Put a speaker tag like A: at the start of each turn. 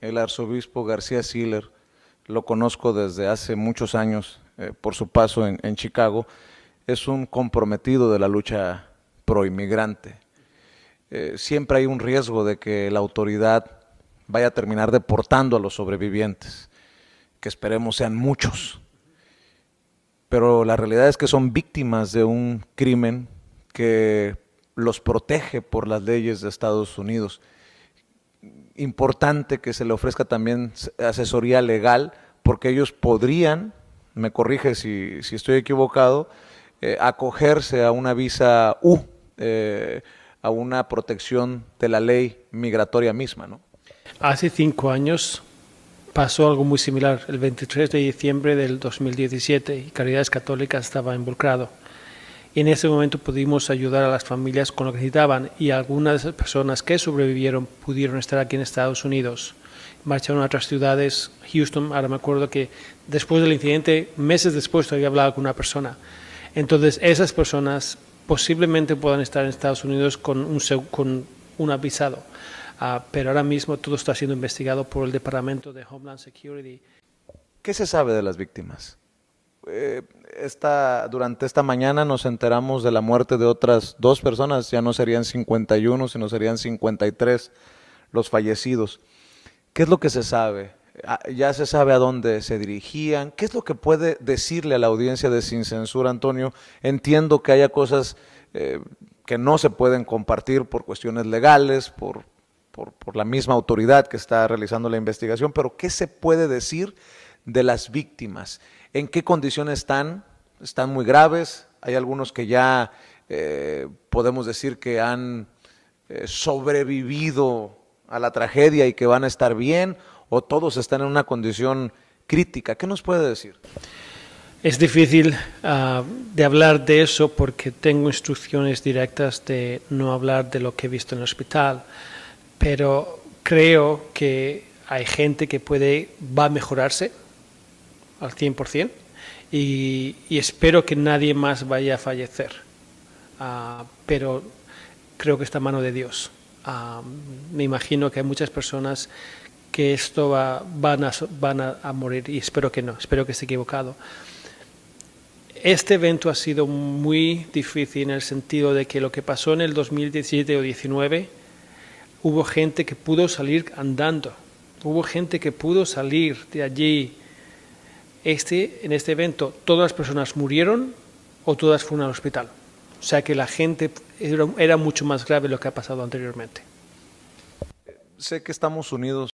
A: el arzobispo García Siller, lo conozco desde hace muchos años eh, por su paso en, Chicago, es un comprometido de la lucha pro inmigrante. Eh, siempre hay un riesgo de que la autoridad vaya a terminar deportando a los sobrevivientes, que esperemos sean muchos. Pero la realidad es que son víctimas de un crimen que los protege por las leyes de Estados Unidos importante que se le ofrezca también asesoría legal, porque ellos podrían, me corrige si, si estoy equivocado, eh, acogerse a una visa U, eh, a una protección de la ley migratoria misma. ¿no?
B: Hace cinco años pasó algo muy similar, el 23 de diciembre del 2017, y Caridades Católicas estaba involucrado y en ese momento pudimos ayudar a las familias con lo que necesitaban y algunas de esas personas que sobrevivieron pudieron estar aquí en Estados Unidos. Marcharon a otras ciudades, Houston, ahora me acuerdo que después del incidente, meses después había hablaba con una persona. Entonces esas personas posiblemente puedan estar en Estados Unidos con un, con avisado. Ah, pero ahora mismo todo está siendo investigado
A: por el Departamento
B: de Homeland Security.
A: ¿Qué se sabe de las víctimas? Eh, durante esta mañana nos enteramos de la muerte de otras dos personas, ya no serían 51, sino serían 53 los fallecidos. ¿Qué es lo que se sabe? Ah, ya se sabe a dónde se dirigían. ¿Qué es lo que puede decirle a la audiencia de Sin Censura, Antonio? Entiendo que haya cosas eh, que no se pueden compartir por cuestiones legales, por, por, por la misma autoridad que está realizando la investigación, pero ¿qué se puede decir de las víctimas? ¿En qué condiciones están? están muy graves, hay algunos que ya eh, podemos decir que han eh, sobrevivido a la tragedia y que van a estar bien, o todos están en una condición crítica. ¿Qué nos puede decir? Es
B: difícil ah, de hablar de eso porque tengo instrucciones directas de no hablar de lo que he visto en el hospital, pero creo que hay gente que puede, va a mejorarse al 100%, y, espero que nadie más vaya a fallecer. Ah, pero creo que está a mano de Dios. Ah, me imagino que hay muchas personas que esto va, van, a, van morir y espero que no, espero que esté equivocado. Este evento ha sido muy difícil en el sentido de que lo que pasó en el 2017 o 2019, hubo gente que pudo salir andando, hubo gente que pudo salir de allí este, en este evento todas las personas murieron o todas fueron al hospital. O sea que la gente era, era mucho más grave lo que ha pasado anteriormente.
A: Sé que estamos unidos